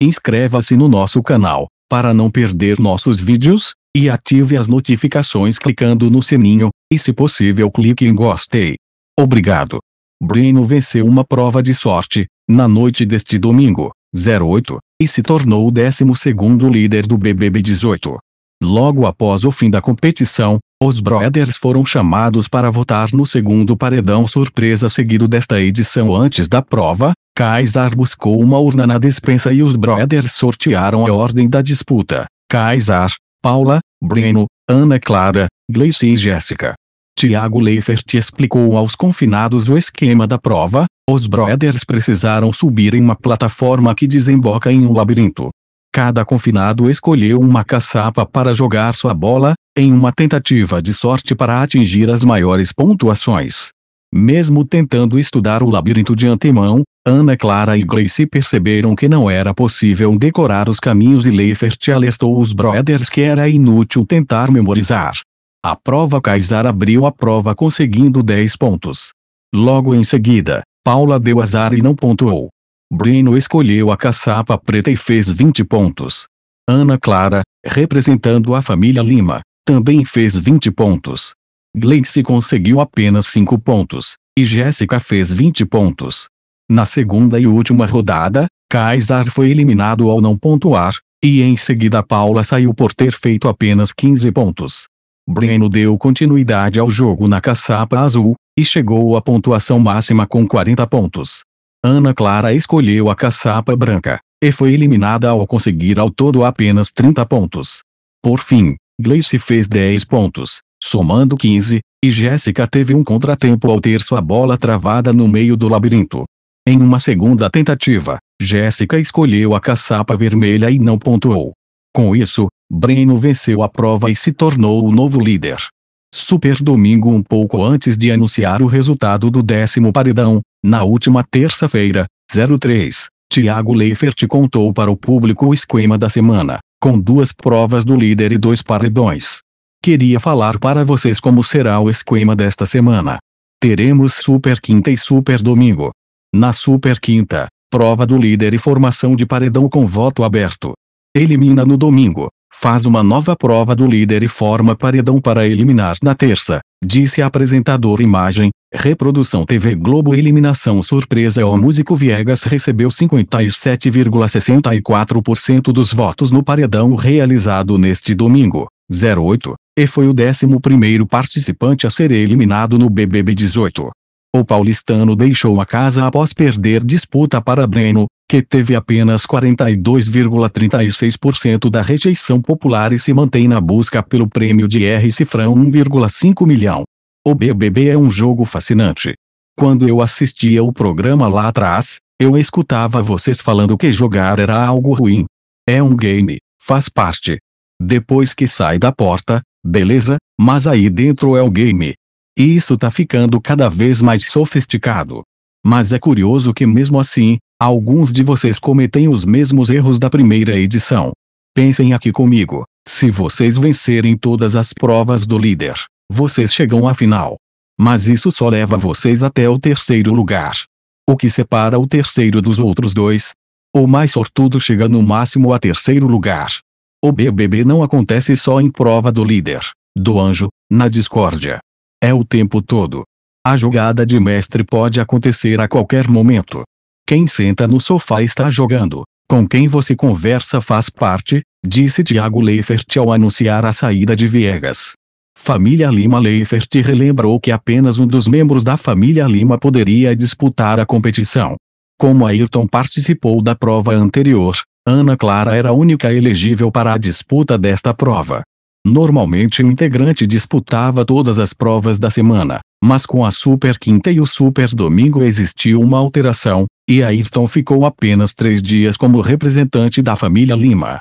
Inscreva-se no nosso canal, para não perder nossos vídeos, e ative as notificações clicando no sininho, e se possível clique em gostei. Obrigado. Breno venceu uma prova de sorte, na noite deste domingo, 08, e se tornou o 12 líder do BBB 18. Logo após o fim da competição, os brothers foram chamados para votar no segundo paredão surpresa seguido desta edição antes da prova, Kaysar buscou uma urna na despensa e os brothers sortearam a ordem da disputa. Kaysar, Paula, Breno, Ana Clara, Gleice e Jéssica. Tiago Leifert explicou aos confinados o esquema da prova, os brothers precisaram subir em uma plataforma que desemboca em um labirinto. Cada confinado escolheu uma caçapa para jogar sua bola, em uma tentativa de sorte para atingir as maiores pontuações. Mesmo tentando estudar o labirinto de antemão, Ana Clara e Grace perceberam que não era possível decorar os caminhos e Leifert alertou os brothers que era inútil tentar memorizar. A prova Kaysar abriu a prova conseguindo 10 pontos. Logo em seguida, Paula deu azar e não pontuou. Breno escolheu a caçapa preta e fez 20 pontos. Ana Clara, representando a família Lima, também fez 20 pontos. Gleice conseguiu apenas 5 pontos, e Jéssica fez 20 pontos. Na segunda e última rodada, Kaysar foi eliminado ao não pontuar, e em seguida Paula saiu por ter feito apenas 15 pontos. Breno deu continuidade ao jogo na caçapa azul, e chegou à pontuação máxima com 40 pontos. Ana Clara escolheu a caçapa branca, e foi eliminada ao conseguir ao todo apenas 30 pontos. Por fim, Gleice fez 10 pontos, somando 15, e Jéssica teve um contratempo ao ter sua bola travada no meio do labirinto. Em uma segunda tentativa, Jéssica escolheu a caçapa vermelha e não pontuou. Com isso, Breno venceu a prova e se tornou o novo líder. Super Domingo um pouco antes de anunciar o resultado do décimo paredão, na última terça-feira, 03, Tiago Leifert contou para o público o esquema da semana, com duas provas do líder e dois paredões. Queria falar para vocês como será o esquema desta semana. Teremos Super Quinta e Super Domingo. Na Super Quinta, prova do líder e formação de paredão com voto aberto. Elimina no domingo. Faz uma nova prova do líder e forma paredão para eliminar na terça, disse apresentador Imagem, Reprodução TV Globo Eliminação Surpresa O músico Viegas recebeu 57,64% dos votos no paredão realizado neste domingo, 08, e foi o 11 primeiro participante a ser eliminado no BBB 18. O paulistano deixou a casa após perder disputa para Breno, que teve apenas 42,36% da rejeição popular e se mantém na busca pelo prêmio de R. Cifrão 1,5 milhão. O BBB é um jogo fascinante. Quando eu assistia o programa lá atrás, eu escutava vocês falando que jogar era algo ruim. É um game, faz parte. Depois que sai da porta, beleza, mas aí dentro é o game. E isso está ficando cada vez mais sofisticado. Mas é curioso que mesmo assim, alguns de vocês cometem os mesmos erros da primeira edição. Pensem aqui comigo, se vocês vencerem todas as provas do líder, vocês chegam à final. Mas isso só leva vocês até o terceiro lugar. O que separa o terceiro dos outros dois? O mais sortudo chega no máximo a terceiro lugar. O BBB não acontece só em prova do líder, do anjo, na discórdia, é o tempo todo. A jogada de mestre pode acontecer a qualquer momento. Quem senta no sofá está jogando. Com quem você conversa faz parte, disse Tiago Leifert ao anunciar a saída de Viegas. Família Lima Leifert relembrou que apenas um dos membros da família Lima poderia disputar a competição. Como Ayrton participou da prova anterior, Ana Clara era a única elegível para a disputa desta prova. Normalmente o integrante disputava todas as provas da semana, mas com a Super Quinta e o Super Domingo existiu uma alteração, e Ayrton ficou apenas três dias como representante da família Lima.